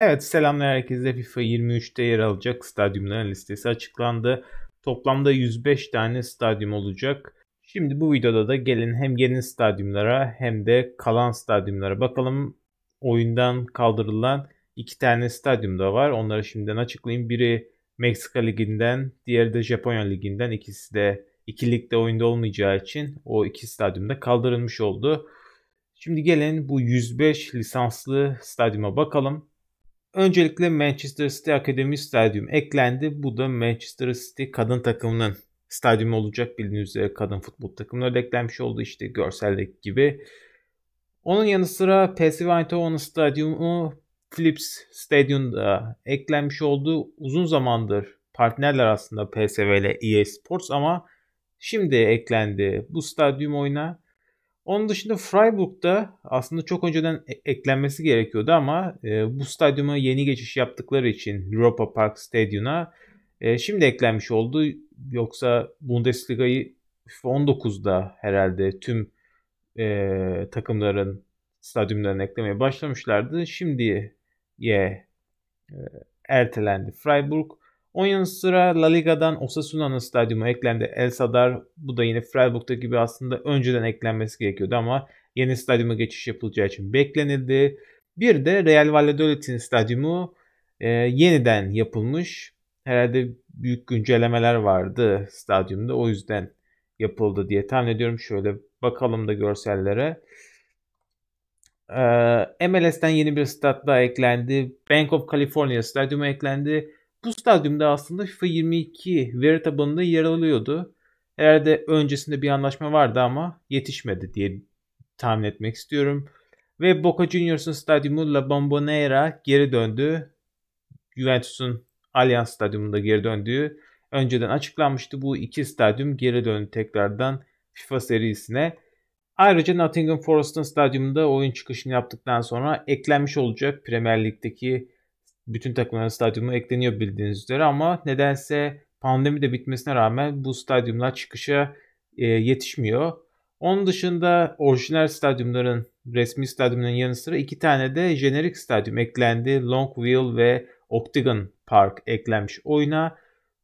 Evet selamlar herkese FIFA 23'te yer alacak stadyumların listesi açıklandı. Toplamda 105 tane stadyum olacak. Şimdi bu videoda da gelin hem yeni stadyumlara hem de kalan stadyumlara bakalım. Oyundan kaldırılan iki tane stadyum da var. Onları şimdiden açıklayayım. Biri Meksika Ligi'nden, diğeri de Japonya Ligi'nden. İkisi de ikilikte oyunda olmayacağı için o iki stadyum da kaldırılmış oldu. Şimdi gelin bu 105 lisanslı stadyuma bakalım. Öncelikle Manchester City Akademi Stadyum eklendi. Bu da Manchester City kadın takımının stadyumu olacak bildiğiniz üzere kadın futbol takımları eklenmiş oldu işte görseldeki gibi. Onun yanı sıra PSV Eindhoven stadyumu Philips Stadyumda eklenmiş oldu. Uzun zamandır partnerler aslında PSV ile EA Sports ama şimdi eklendi bu stadyum oyuna. Onun dışında Freiburg'da aslında çok önceden e- eklenmesi gerekiyordu ama e, bu stadyuma yeni geçiş yaptıkları için Europa Park Stadyum'a e, şimdi eklenmiş oldu. Yoksa Bundesliga'yı 19'da herhalde tüm e, takımların stadyumlarını eklemeye başlamışlardı. Şimdiye e, ertelendi Freiburg. Onun yanı sıra La Liga'dan Osasuna'nın stadyumu eklendi. El Sadar bu da yine Freiburg'daki gibi aslında önceden eklenmesi gerekiyordu ama yeni stadyuma geçiş yapılacağı için beklenildi. Bir de Real Valladolid'in stadyumu e, yeniden yapılmış. Herhalde büyük güncellemeler vardı stadyumda o yüzden yapıldı diye tahmin ediyorum. Şöyle bakalım da görsellere. Ee, MLS'ten yeni bir stat daha eklendi. Bank of California stadyumu eklendi. Bu stadyumda aslında FIFA 22 veri tabanında yer alıyordu. Herhalde öncesinde bir anlaşma vardı ama yetişmedi diye tahmin etmek istiyorum. Ve Boca Juniors'un stadyumu La Bombonera geri döndü. Juventus'un Allianz stadyumunda geri döndüğü önceden açıklanmıştı. Bu iki stadyum geri döndü tekrardan FIFA serisine. Ayrıca Nottingham Forest'ın stadyumunda oyun çıkışını yaptıktan sonra eklenmiş olacak Premier Lig'deki bütün takımların stadyumu ekleniyor bildiğiniz üzere ama nedense pandemi de bitmesine rağmen bu stadyumlar çıkışa e, yetişmiyor. Onun dışında orijinal stadyumların, resmi stadyumların yanı sıra iki tane de jenerik stadyum eklendi. Longview ve Octagon Park eklenmiş oyuna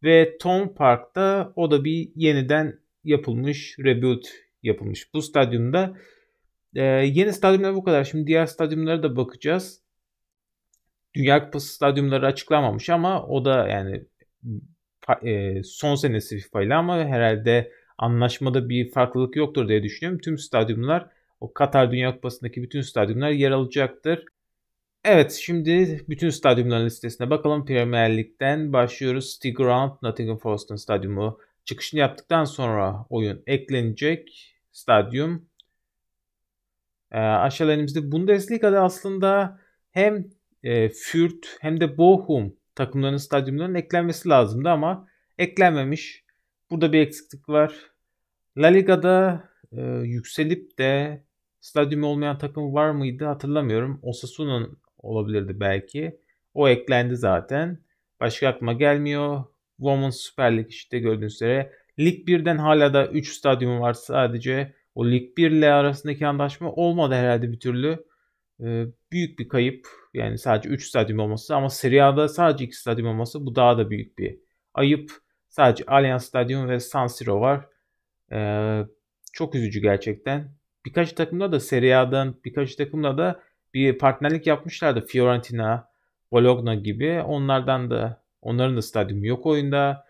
ve Tom Park'ta o da bir yeniden yapılmış, rebuild yapılmış. Bu stadyumda e, yeni stadyumlar bu kadar. Şimdi diğer stadyumlara da bakacağız. Dünya Kupası stadyumları açıklamamış ama o da yani e, son senesi FIFA ama herhalde anlaşmada bir farklılık yoktur diye düşünüyorum. Tüm stadyumlar o Katar Dünya Kupası'ndaki bütün stadyumlar yer alacaktır. Evet şimdi bütün stadyumların listesine bakalım. Premier Lig'den başlıyoruz. Stig Ground, Nottingham Forest'ın stadyumu çıkışını yaptıktan sonra oyun eklenecek. Stadyum. E, aşağıda elimizde Bundesliga'da aslında hem e, Fürt hem de Bochum takımlarının stadyumlarının eklenmesi lazımdı ama eklenmemiş. Burada bir eksiklik var. La Liga'da e, yükselip de stadyum olmayan takım var mıydı hatırlamıyorum. Osasuna olabilirdi belki. O eklendi zaten. Başka aklıma gelmiyor. Women's Süper Lig işte gördüğünüz üzere. Lig 1'den hala da 3 stadyum var sadece. O Lig 1 ile arasındaki anlaşma olmadı herhalde bir türlü büyük bir kayıp. Yani sadece 3 stadyum olması ama Serie sadece 2 stadyum olması bu daha da büyük bir ayıp. Sadece Allianz Stadyum ve San Siro var. Ee, çok üzücü gerçekten. Birkaç takımda da Serie A'dan birkaç takımda da bir partnerlik yapmışlardı. Fiorentina, Bologna gibi. Onlardan da onların da stadyumu yok oyunda.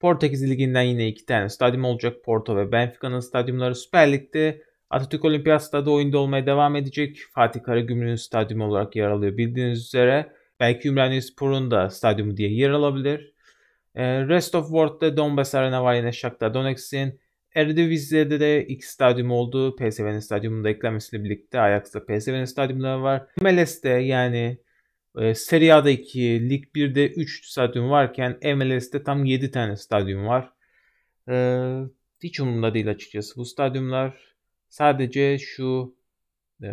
Portekiz Ligi'nden yine iki tane stadyum olacak. Porto ve Benfica'nın stadyumları Süper Lig'de Atatürk Olimpiyat Stadı oyunda olmaya devam edecek. Fatih Karagümrük'ün stadyumu olarak yer alıyor bildiğiniz üzere. Belki Ümraniye Spor'un da stadyumu diye yer alabilir. E, Rest of World'da Donbass Arena var yine Shakhtar Donetsk'in. Eredivisie'de de iki stadyum oldu. PSV'nin stadyumunda eklenmesiyle birlikte Ajax'da PSV'nin stadyumları var. MLS'de yani e, Serie A'da 2, Lig 1'de 3 stadyum varken MLS'de tam 7 tane stadyum var. E, hiç umurumda değil açıkçası bu stadyumlar. Sadece şu e,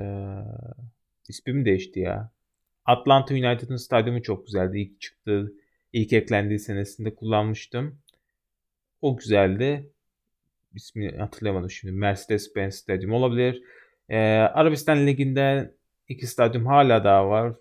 ismim değişti ya. Atlanta United'ın stadyumu çok güzeldi. İlk çıktığı, ilk eklendiği senesinde kullanmıştım. O güzeldi. İsmini hatırlayamadım şimdi. Mercedes-Benz Stadyum olabilir. Ee, Arabistan Ligi'nde iki stadyum hala daha var.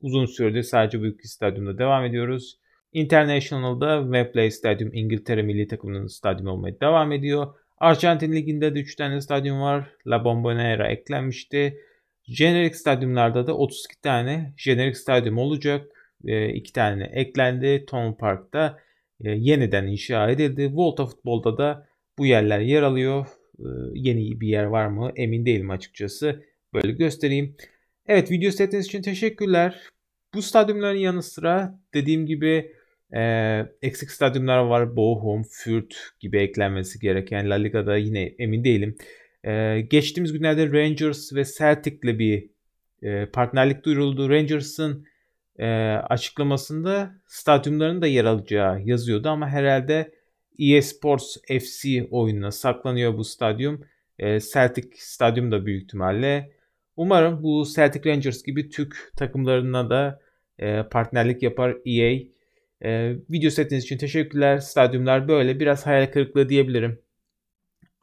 Uzun süredir sadece bu iki stadyumda devam ediyoruz. International'da Wembley Stadyum İngiltere milli takımının stadyumu olmaya devam ediyor. Arjantin Ligi'nde de 3 tane stadyum var. La Bombonera eklenmişti. Jenerik stadyumlarda da 32 tane jenerik stadyum olacak. 2 ee, tane eklendi. Tom Park'ta e, yeniden inşa edildi. Volta Futbol'da da bu yerler yer alıyor. Ee, yeni bir yer var mı emin değilim açıkçası. Böyle göstereyim. Evet video seyrettiğiniz için teşekkürler. Bu stadyumların yanı sıra dediğim gibi e, eksik stadyumlar var. Bochum, Fürth gibi eklenmesi gereken La Liga'da yine emin değilim. E, geçtiğimiz günlerde Rangers ve Celtic'le bir e, partnerlik duyuruldu. Rangers'ın e, açıklamasında stadyumların da yer alacağı yazıyordu ama herhalde eSports FC oyununa saklanıyor bu stadyum. E, Celtic stadyum da büyük ihtimalle. Umarım bu Celtic Rangers gibi Türk takımlarına da e, partnerlik yapar EA. E, video setiniz için teşekkürler. Stadyumlar böyle. Biraz hayal kırıklığı diyebilirim.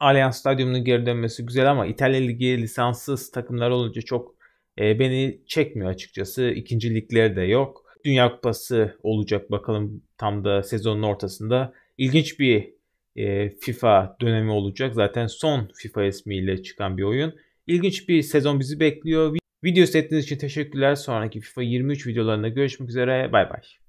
Allianz Stadyumu'nun geri dönmesi güzel ama İtalya Ligi lisanssız takımlar olunca çok e, beni çekmiyor açıkçası. İkinci ligleri de yok. Dünya Kupası olacak bakalım tam da sezonun ortasında. İlginç bir e, FIFA dönemi olacak. Zaten son FIFA ismiyle çıkan bir oyun. İlginç bir sezon bizi bekliyor. Video seyrettiğiniz için teşekkürler. Sonraki FIFA 23 videolarında görüşmek üzere. Bay bay.